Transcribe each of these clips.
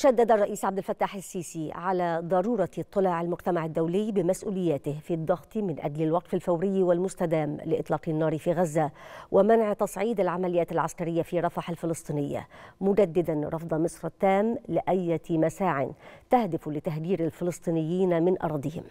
شدد الرئيس عبد الفتاح السيسي على ضرورة اطلاع المجتمع الدولي بمسؤولياته في الضغط من أجل الوقف الفوري والمستدام لإطلاق النار في غزة ومنع تصعيد العمليات العسكرية في رفح الفلسطينية مجددا رفض مصر التام لأية مساع تهدف لتهجير الفلسطينيين من أراضيهم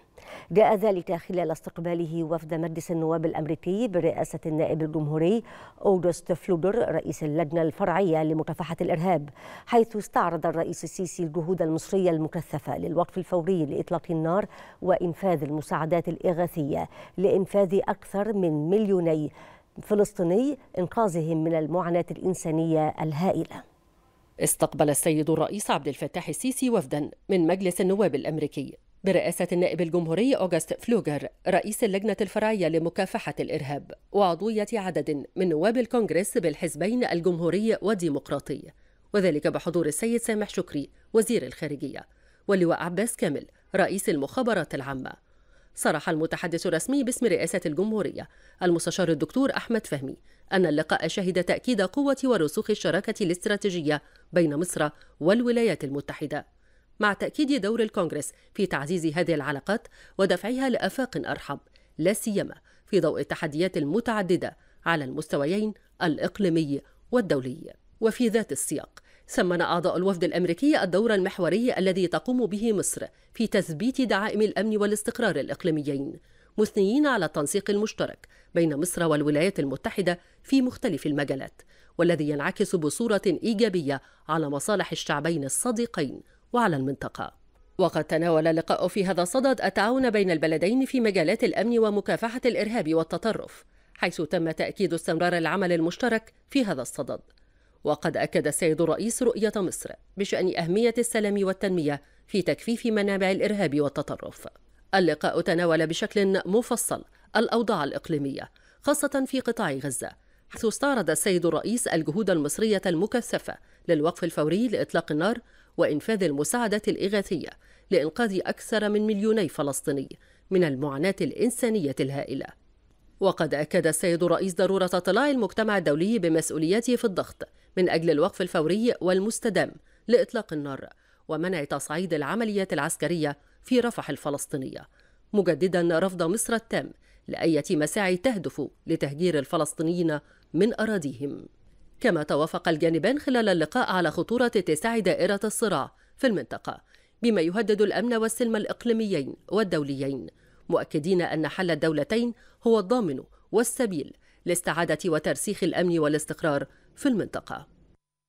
جاء ذلك خلال استقباله وفد مجلس النواب الأمريكي برئاسة النائب الجمهوري أوغست فلوبر رئيس اللجنة الفرعية لمكافحة الإرهاب حيث استعرض الرئيس السيسي السيسي الجهود المصرية المكثفة للوقف الفوري لإطلاق النار وإنفاذ المساعدات الإغاثية لإنفاذ أكثر من مليوني فلسطيني إنقاذهم من المعاناة الإنسانية الهائلة استقبل السيد الرئيس عبد الفتاح السيسي وفدا من مجلس النواب الأمريكي برئاسة النائب الجمهوري أوغست فلوجر رئيس اللجنة الفرعية لمكافحة الإرهاب وعضوية عدد من نواب الكونغرس بالحزبين الجمهوري والديمقراطي وذلك بحضور السيد سامح شكري وزير الخارجية واللواء عباس كامل رئيس المخابرات العامة صرح المتحدث الرسمي باسم رئاسة الجمهورية المستشار الدكتور أحمد فهمي أن اللقاء شهد تأكيد قوة ورسوخ الشراكة الاستراتيجية بين مصر والولايات المتحدة مع تأكيد دور الكونغرس في تعزيز هذه العلاقات ودفعها لآفاق أرحب لا سيما في ضوء التحديات المتعددة على المستويين الإقليمي والدولي وفي ذات السياق ثمن أعضاء الوفد الأمريكي الدور المحوري الذي تقوم به مصر في تثبيت دعائم الأمن والاستقرار الإقليميين مثنيين على التنسيق المشترك بين مصر والولايات المتحدة في مختلف المجالات والذي ينعكس بصورة إيجابية على مصالح الشعبين الصديقين وعلى المنطقة وقد تناول اللقاء في هذا الصدد التعاون بين البلدين في مجالات الأمن ومكافحة الإرهاب والتطرف حيث تم تأكيد استمرار العمل المشترك في هذا الصدد وقد أكد السيد الرئيس رؤية مصر بشأن أهمية السلام والتنمية في تكفيف منابع الإرهاب والتطرف. اللقاء تناول بشكل مفصل الأوضاع الإقليمية خاصة في قطاع غزة حيث استعرض السيد الرئيس الجهود المصرية المكثفة للوقف الفوري لإطلاق النار وإنفاذ المساعدة الإغاثية لإنقاذ أكثر من مليوني فلسطيني من المعاناة الإنسانية الهائلة. وقد أكد السيد الرئيس ضرورة طلاع المجتمع الدولي بمسؤوليته في الضغط من أجل الوقف الفوري والمستدام لإطلاق النار ومنع تصعيد العمليات العسكرية في رفح الفلسطينية مجددا رفض مصر التام لأية مساعي تهدف لتهجير الفلسطينيين من أراضيهم كما توافق الجانبان خلال اللقاء على خطورة اتساع دائرة الصراع في المنطقة بما يهدد الأمن والسلم الإقليميين والدوليين مؤكدين أن حل الدولتين هو الضامن والسبيل لاستعادة وترسيخ الأمن والاستقرار في المنطقة